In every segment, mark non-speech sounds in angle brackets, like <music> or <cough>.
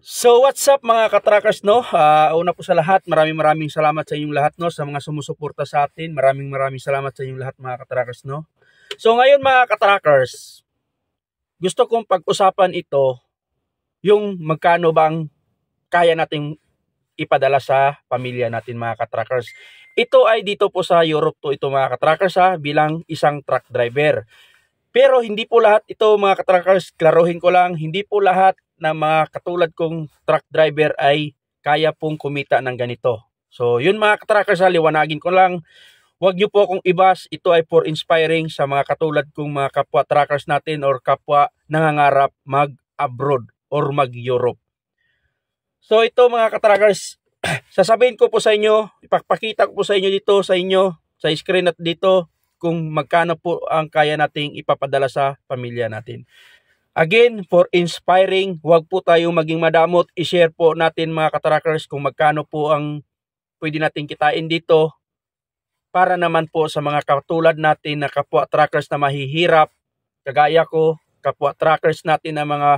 So what's up mga katrakers no? Uh, una po sa lahat, maraming maraming salamat sa inyong lahat no sa mga sumusuporta sa atin. Maraming maraming salamat sa inyong lahat mga katrakers no. So ngayon mga katrakers, gusto kong pag-usapan ito yung magkano bang kaya nating ipadala sa pamilya natin mga katrakers. Ito ay dito po sa Europe to ito mga katrakers ha bilang isang truck driver. Pero hindi po lahat ito mga katrakers, klaruhin ko lang, hindi po lahat na mga katulad kong truck driver ay kaya pong kumita ng ganito. So yun mga katrackers ha, liwanagin ko lang. Huwag niyo po akong ibas, ito ay for inspiring sa mga katulad kong mga kapwa trackers natin or kapwa nangangarap mag-abroad or mag-Europe. So ito mga katrackers, <clears throat> sasabihin ko po sa inyo, ipapakita ko po sa inyo dito sa inyo, sa screen at dito, kung magkano po ang kaya nating ipapadala sa pamilya natin. Again, for inspiring, huwag po tayong maging madamot. I-share po natin mga katrackers kung magkano po ang pwede natin kitain dito para naman po sa mga katulad natin na kapwa trackers na mahihirap, kagaya ko, kapwa trackers natin na mga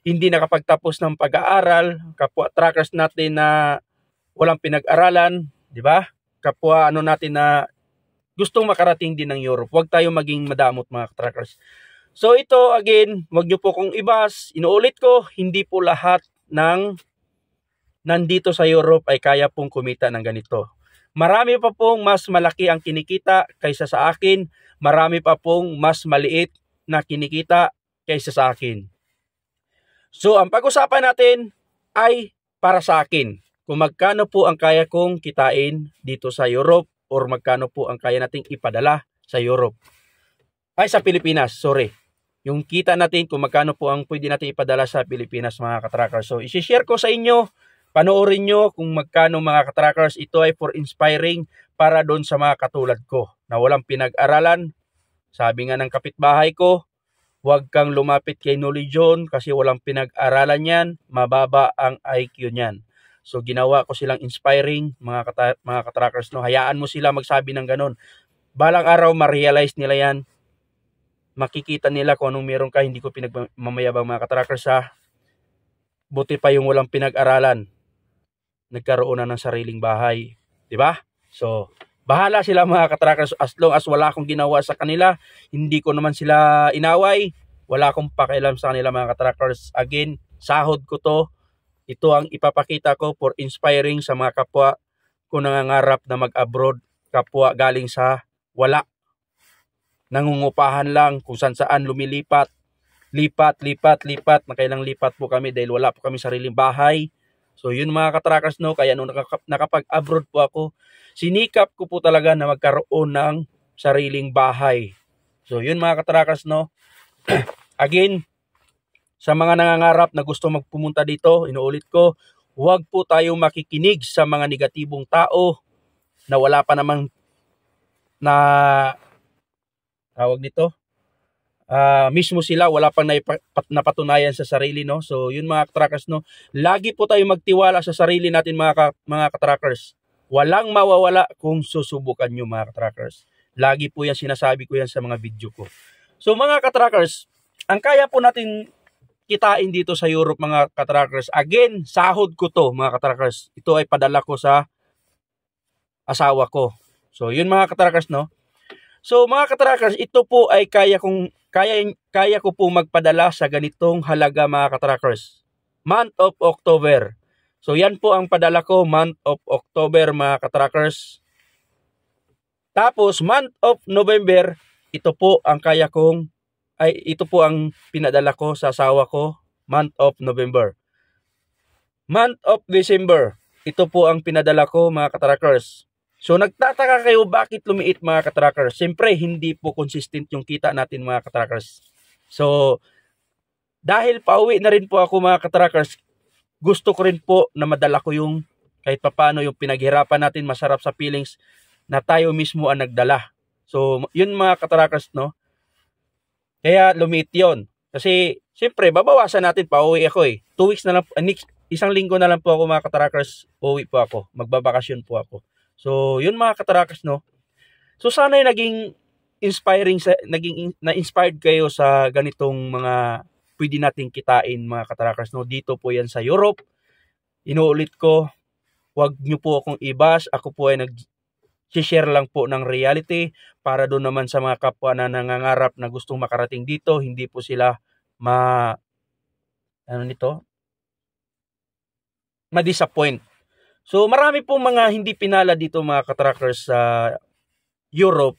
hindi nakapagtapos ng pag-aaral, kapwa trackers natin na walang pinag-aralan, di ba? Kapwa ano natin na gustong makarating din ng Europe. Huwag tayong maging madamot mga trackers. So ito again, wag niyo po kong ibas. Inuulit ko, hindi po lahat ng nandito sa Europe ay kaya pong kumita ng ganito. Marami pa pong mas malaki ang kinikita kaysa sa akin. Marami pa pong mas maliit na kinikita kaysa sa akin. So ang pag-usapan natin ay para sa akin. Kung magkano po ang kaya kong kitain dito sa Europe or magkano po ang kaya nating ipadala sa Europe. Ay sa Pilipinas, sorry yung kita natin kung magkano po ang pwede natin ipadala sa Pilipinas mga katrackers. So, isi-share ko sa inyo, panoorin nyo kung magkano mga katrackers. Ito ay for inspiring para doon sa mga katulad ko na walang pinag-aralan. Sabi nga ng kapitbahay ko, huwag kang lumapit kay Noli John kasi walang pinag-aralan yan, mababa ang IQ niyan. So ginawa ko silang inspiring mga kata- mga katrackers no. Hayaan mo sila magsabi ng ganun. Balang araw ma-realize nila 'yan makikita nila kung anong meron ka. Hindi ko pinagmamayabang mga katrackers ha. Buti pa yung walang pinag-aralan. Nagkaroon na ng sariling bahay. ba? Diba? So, bahala sila mga katrackers as long as wala akong ginawa sa kanila. Hindi ko naman sila inaway. Wala akong pakialam sa kanila mga katrackers. Again, sahod ko to. Ito ang ipapakita ko for inspiring sa mga kapwa ko nangangarap na mag-abroad kapwa galing sa wala nangungupahan lang kung saan saan lumilipat. Lipat, lipat, lipat. Nakailang lipat po kami dahil wala po kami sariling bahay. So yun mga katrakas no, kaya nung nakapag-abroad po ako, sinikap ko po talaga na magkaroon ng sariling bahay. So yun mga katrakas no. <clears throat> Again, sa mga nangangarap na gusto magpumunta dito, inuulit ko, huwag po tayo makikinig sa mga negatibong tao na wala pa namang na tawag nito. Uh, mismo sila wala pang napatunayan sa sarili no. So yun mga trackers no, lagi po tayo magtiwala sa sarili natin mga ka, mga trackers. Walang mawawala kung susubukan nyo mga trackers. Lagi po yan sinasabi ko yan sa mga video ko. So mga ka-trackers, ang kaya po natin kitain dito sa Europe mga katrackers. Again, sahod ko to mga katrackers. Ito ay padala ko sa asawa ko. So, yun mga katrackers no. So mga katrackers, ito po ay kaya kong kaya kaya ko po magpadala sa ganitong halaga mga katrackers. Month of October. So yan po ang padala ko month of October mga katrackers. Tapos month of November, ito po ang kaya kong ay ito po ang pinadala ko sa asawa ko month of November. Month of December, ito po ang pinadala ko mga katrackers. So nagtataka kayo bakit lumiit mga katrackers? Siyempre hindi po consistent yung kita natin mga katrackers. So dahil pauwi na rin po ako mga katrackers, gusto ko rin po na madala ko yung kahit papano yung pinaghirapan natin masarap sa feelings na tayo mismo ang nagdala. So yun mga katrackers no. Kaya lumiit yon Kasi siyempre babawasan natin pauwi ako eh. 2 weeks na lang, eh, next, isang linggo na lang po ako mga katrackers, uwi po ako. Magbabakasyon po ako. So, yun mga katarakas, no? So, sana'y naging inspiring sa naging na-inspired kayo sa ganitong mga pwede nating kitain mga katarakas no dito po yan sa Europe inuulit ko wag nyo po akong i ako po ay nag share lang po ng reality para doon naman sa mga kapwa na nangangarap na gustong makarating dito hindi po sila ma ano nito ma-disappoint So marami pong mga hindi pinala dito mga katrackers sa Europe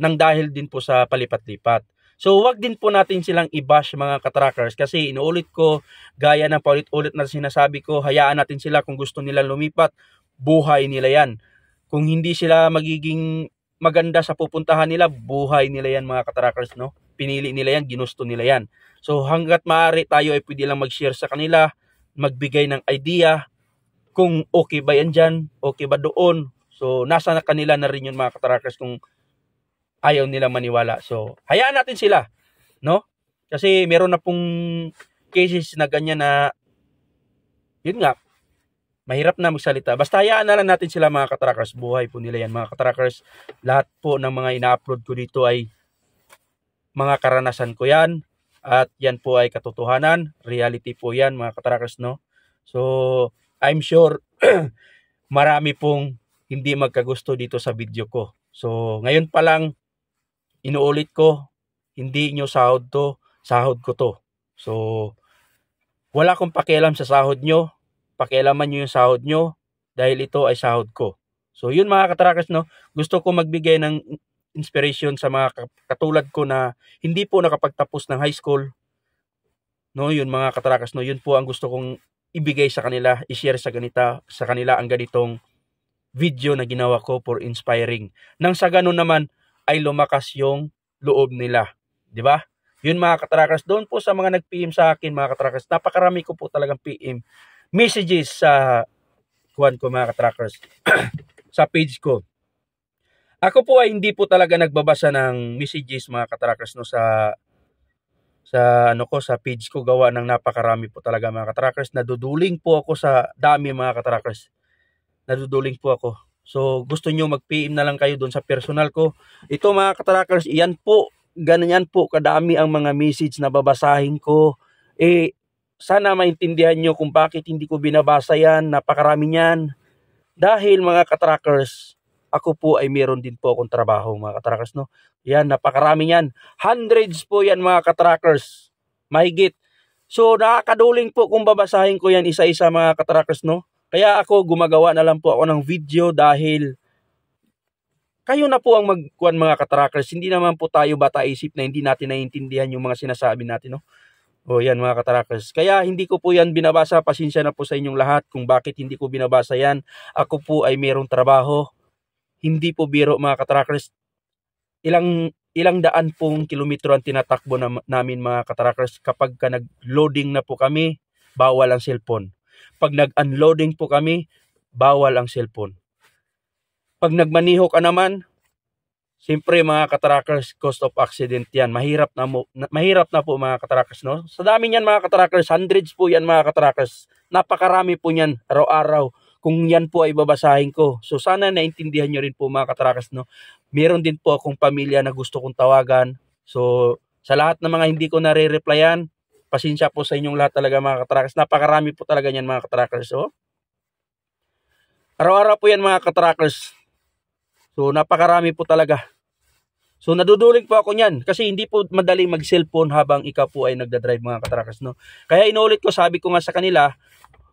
nang dahil din po sa palipat-lipat. So wag din po natin silang i-bash mga katrackers kasi inuulit ko gaya ng paulit-ulit na sinasabi ko hayaan natin sila kung gusto nila lumipat buhay nila yan. Kung hindi sila magiging maganda sa pupuntahan nila buhay nila yan mga katrackers no. Pinili nila yan, ginusto nila yan. So hanggat maaari tayo ay pwede lang mag-share sa kanila, magbigay ng idea, kung okay ba yan dyan, okay ba doon. So, nasa na kanila na rin yun mga katarakas kung ayaw nila maniwala. So, hayaan natin sila, no? Kasi meron na pong cases na ganyan na, yun nga, mahirap na magsalita. Basta hayaan na lang natin sila mga katarakas. Buhay po nila yan mga katarakas. Lahat po ng mga ina-upload ko dito ay mga karanasan ko yan. At yan po ay katotohanan. Reality po yan mga katarakas, no? So, I'm sure <clears throat> marami pong hindi magkagusto dito sa video ko. So, ngayon pa lang, inuulit ko, hindi nyo sahod to, sahod ko to. So, wala akong pakialam sa sahod nyo, pakialaman nyo yung sahod nyo, dahil ito ay sahod ko. So, yun mga katarakas, no, gusto ko magbigay ng inspiration sa mga katulad ko na hindi po nakapagtapos ng high school. No, yun mga katarakas, no, yun po ang gusto kong ibigay sa kanila, i-share sa, ganita, sa kanila ang ganitong video na ginawa ko for inspiring. Nang sa ganun naman ay lumakas yung loob nila. 'di ba? Yun mga katrakas, doon po sa mga nag-PM sa akin mga katrakas, napakarami ko po talagang PM messages sa kuhan ko mga katrackers <clears throat> sa page ko. Ako po ay hindi po talaga nagbabasa ng messages mga katrackers no sa sa ano ko sa page ko gawa ng napakarami po talaga mga katrackers. Naduduling po ako sa dami mga katrackers. Naduduling po ako. So gusto nyo mag-PM na lang kayo doon sa personal ko. Ito mga katrackers, iyan po, ganyan po kadami ang mga message na babasahin ko. Eh, sana maintindihan nyo kung bakit hindi ko binabasa yan, napakarami yan. Dahil mga katrackers, ako po ay meron din po akong trabaho mga katrakers no. Yan, napakarami yan. Hundreds po yan mga katrakers. Mahigit. So nakakaduling po kung babasahin ko yan isa-isa mga katrakers no. Kaya ako gumagawa na lang po ako ng video dahil kayo na po ang magkuan mga katrakers. Hindi naman po tayo bata isip na hindi natin naiintindihan yung mga sinasabi natin no. O yan mga katrakers. Kaya hindi ko po yan binabasa. Pasensya na po sa inyong lahat kung bakit hindi ko binabasa yan. Ako po ay mayroong trabaho. Hindi po biro mga katrackers. Ilang ilang daan pong kilometro ang tinatakbo na, namin mga katrackers kapag ka nag-loading na po kami, bawal ang cellphone. Pag nag-unloading po kami, bawal ang cellphone. Pag nagmaniho ka naman, siyempre mga katrackers, cost of accident yan. Mahirap na, mo, na, mahirap na po mga katrackers, No? Sa dami niyan mga katrackers, hundreds po yan mga katrackers. Napakarami po niyan araw-araw kung yan po ay babasahin ko. So sana naintindihan nyo rin po mga katrakas no. Meron din po akong pamilya na gusto kong tawagan. So sa lahat ng mga hindi ko nare-replyan, pasensya po sa inyong lahat talaga mga katrakas. Napakarami po talaga niyan mga katrakas. So, oh. araw-araw po yan mga katrakas. So napakarami po talaga. So naduduling po ako niyan kasi hindi po madaling mag-cellphone habang ikaw po ay nagda-drive mga katrakas no. Kaya inulit ko sabi ko nga sa kanila,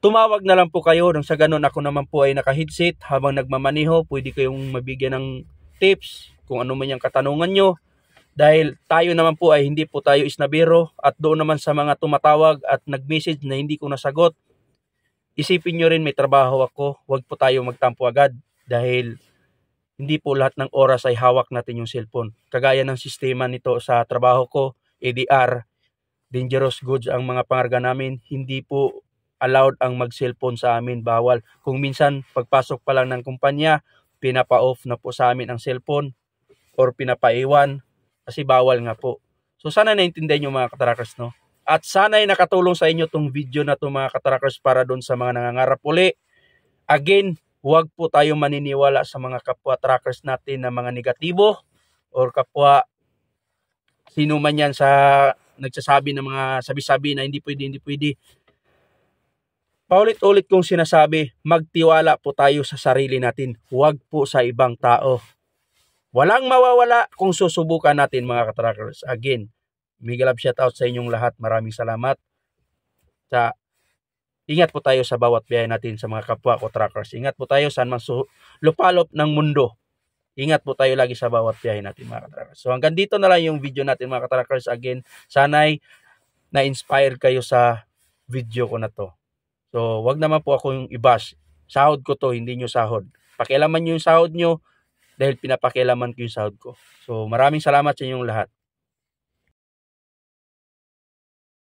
Tumawag na lang po kayo nang sa ganun ako naman po ay naka-headset habang nagmamaneho pwede kayong mabigyan ng tips kung ano man yung katanungan nyo. Dahil tayo naman po ay hindi po tayo isnabiro at doon naman sa mga tumatawag at nag-message na hindi ko nasagot, isipin nyo rin may trabaho ako, huwag po tayo magtampo agad dahil hindi po lahat ng oras ay hawak natin yung cellphone. Kagaya ng sistema nito sa trabaho ko, ADR, dangerous goods ang mga pangarga namin, hindi po allowed ang mag-cellphone sa amin, bawal. Kung minsan pagpasok pa lang ng kumpanya, pinapa-off na po sa amin ang cellphone or pinapaiwan kasi bawal nga po. So sana naintindihan niyo mga katrakers no. At sana ay nakatulong sa inyo tong video na to mga katrakers para doon sa mga nangangarap uli. Again, huwag po tayo maniniwala sa mga kapwa trackers natin na mga negatibo or kapwa sino man yan sa nagsasabi ng mga sabi-sabi na hindi pwede, hindi pwede. Paulit-ulit kong sinasabi, magtiwala po tayo sa sarili natin, huwag po sa ibang tao. Walang mawawala kung susubukan natin mga katrackers. Again, Miguel Love shoutout sa inyong lahat. Maraming salamat. Sa ingat po tayo sa bawat biyahe natin sa mga kapwa ko trackers. Ingat po tayo sa man lupalop ng mundo. Ingat po tayo lagi sa bawat biyahe natin mga katrackers. So hanggang dito na lang yung video natin mga katrackers. Again, sanay na-inspire kayo sa video ko na to. So, wag naman po akong yung Sahod ko to, hindi nyo sahod. Pakialaman nyo yung sahod nyo dahil pinapakialaman ko yung sahod ko. So, maraming salamat sa inyong lahat.